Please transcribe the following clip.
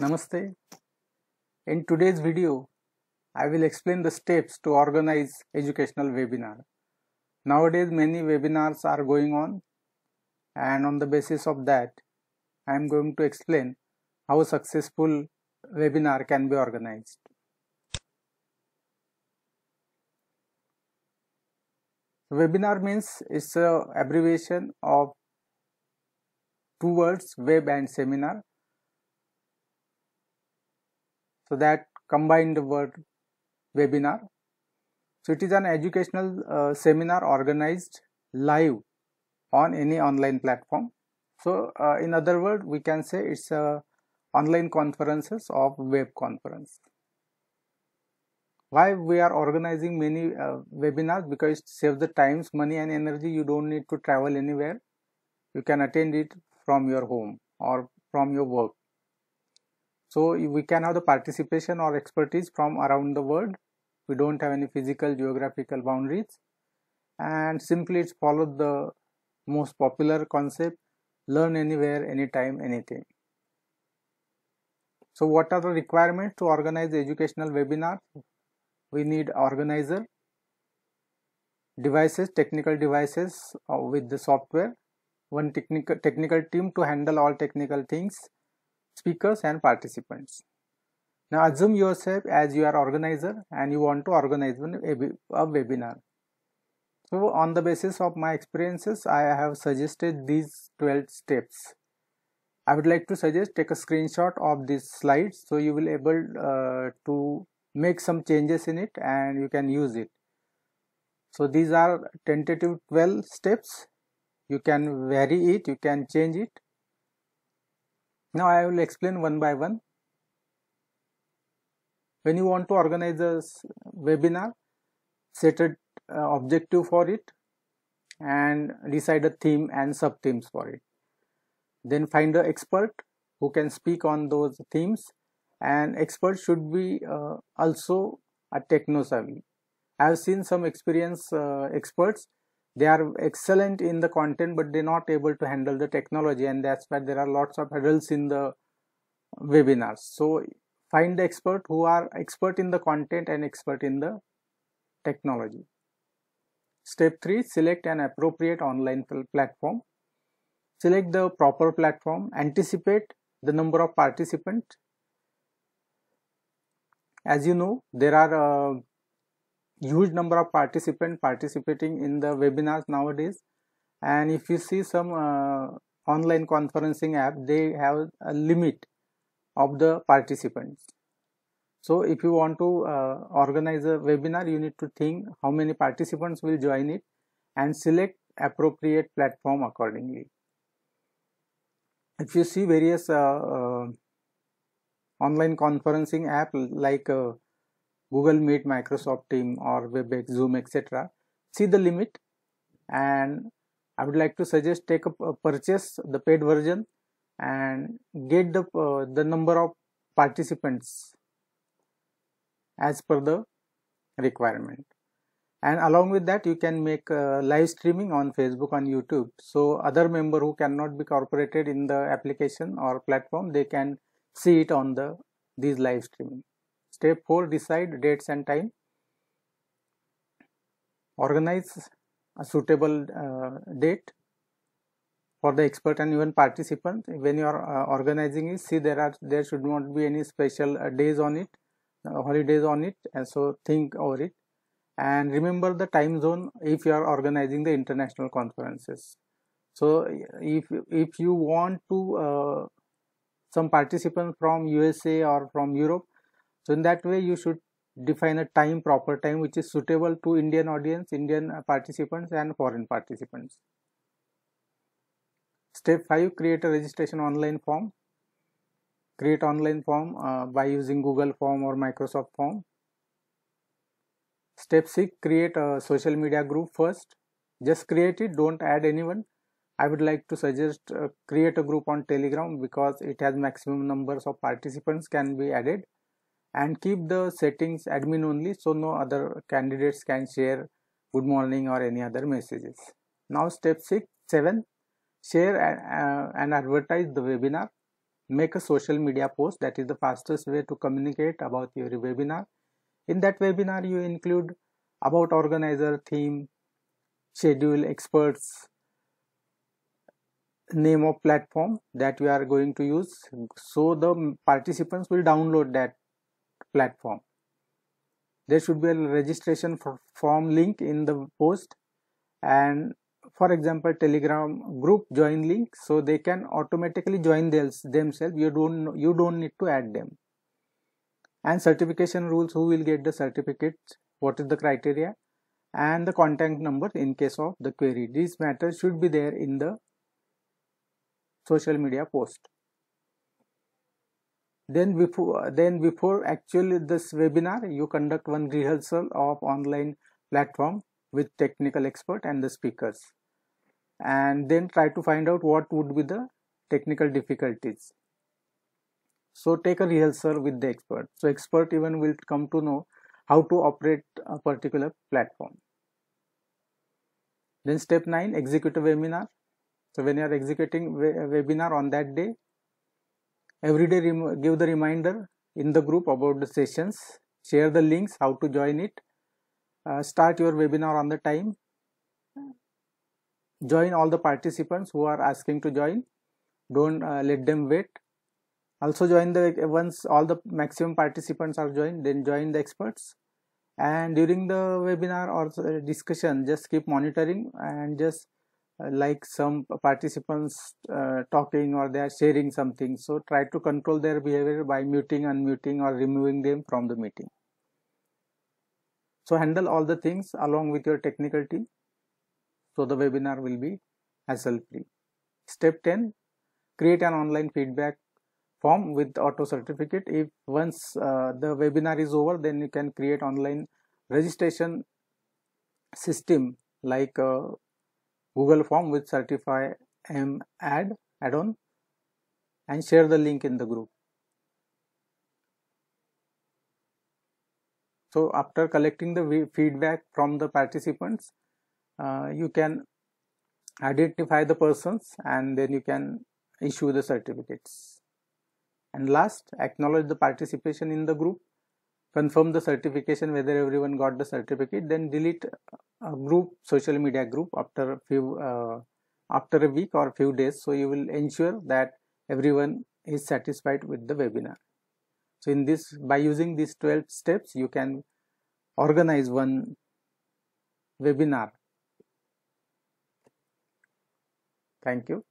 Namaste. In today's video, I will explain the steps to organize educational webinar. Nowadays many webinars are going on and on the basis of that, I am going to explain how successful webinar can be organized. Webinar means it's a abbreviation of two words web and seminar So that combined word webinar. So it is an educational uh, seminar organized live on any online platform. So uh, in other word, we can say it's a uh, online conferences of web conference. Why we are organizing many uh, webinars because it saves the times, money and energy. You don't need to travel anywhere. You can attend it from your home or from your work so we can have the participation or expertise from around the world. We don't have any physical geographical boundaries and simply it's followed the most popular concept learn anywhere, anytime, anything. So what are the requirements to organize educational webinar? We need organizer, devices, technical devices uh, with the software, one technical, technical team to handle all technical things, speakers and participants. Now assume yourself as you are organizer and you want to organize a webinar. So on the basis of my experiences, I have suggested these 12 steps. I would like to suggest take a screenshot of these slides so you will able uh, to make some changes in it and you can use it. So these are tentative 12 steps. You can vary it, you can change it now I will explain one by one. When you want to organize a webinar, set an uh, objective for it and decide a theme and sub themes for it. Then find an expert who can speak on those themes and expert should be uh, also a techno savvy. I have seen some experience uh, experts they are excellent in the content but they're not able to handle the technology and that's why there are lots of hurdles in the webinars so find the expert who are expert in the content and expert in the technology step 3 select an appropriate online platform select the proper platform anticipate the number of participants as you know there are uh, huge number of participants participating in the webinars nowadays and if you see some uh, online conferencing app they have a limit of the participants so if you want to uh, organize a webinar you need to think how many participants will join it and select appropriate platform accordingly if you see various uh, uh online conferencing app like uh, Google Meet, Microsoft Team or WebEx, Zoom, etc. See the limit and I would like to suggest take a purchase the paid version and get the, uh, the number of participants as per the requirement and along with that you can make uh, live streaming on facebook on youtube so other member who cannot be incorporated in the application or platform they can see it on the these live streaming Step 4 decide dates and time. Organize a suitable uh, date for the expert and even participant when you are uh, organizing it see there are there should not be any special uh, days on it uh, holidays on it and so think over it and remember the time zone if you are organizing the international conferences so if if you want to uh, some participant from usa or from europe so in that way you should define a time proper time which is suitable to Indian audience, Indian participants and foreign participants. Step 5 create a registration online form. Create online form uh, by using Google form or Microsoft form. Step 6 create a social media group first. Just create it don't add anyone. I would like to suggest uh, create a group on Telegram because it has maximum numbers of participants can be added and keep the settings admin only so no other candidates can share good morning or any other messages. Now step 6, 7 share and, uh, and advertise the webinar. Make a social media post that is the fastest way to communicate about your webinar. In that webinar you include about organizer, theme, schedule, experts, name of platform that we are going to use so the participants will download that platform. There should be a registration form link in the post and for example telegram group join link so they can automatically join themselves you don't you don't need to add them and certification rules who will get the certificates what is the criteria and the contact number in case of the query these matters should be there in the social media post then before then before actually this webinar you conduct one rehearsal of online platform with technical expert and the speakers and then try to find out what would be the technical difficulties so take a rehearsal with the expert so expert even will come to know how to operate a particular platform then step 9 execute a webinar so when you are executing webinar on that day every day give the reminder in the group about the sessions share the links how to join it uh, start your webinar on the time join all the participants who are asking to join don't uh, let them wait also join the once all the maximum participants are joined then join the experts and during the webinar or uh, discussion just keep monitoring and just like some participants uh, talking or they are sharing something so try to control their behavior by muting unmuting or removing them from the meeting so handle all the things along with your technical team so the webinar will be hassle free step 10 create an online feedback form with auto certificate if once uh, the webinar is over then you can create online registration system like uh, Google form with certify M add add-on and share the link in the group. So after collecting the feedback from the participants, uh, you can identify the persons and then you can issue the certificates. And last, acknowledge the participation in the group confirm the certification whether everyone got the certificate then delete a group social media group after a few uh, after a week or a few days so you will ensure that everyone is satisfied with the webinar so in this by using these 12 steps you can organize one webinar thank you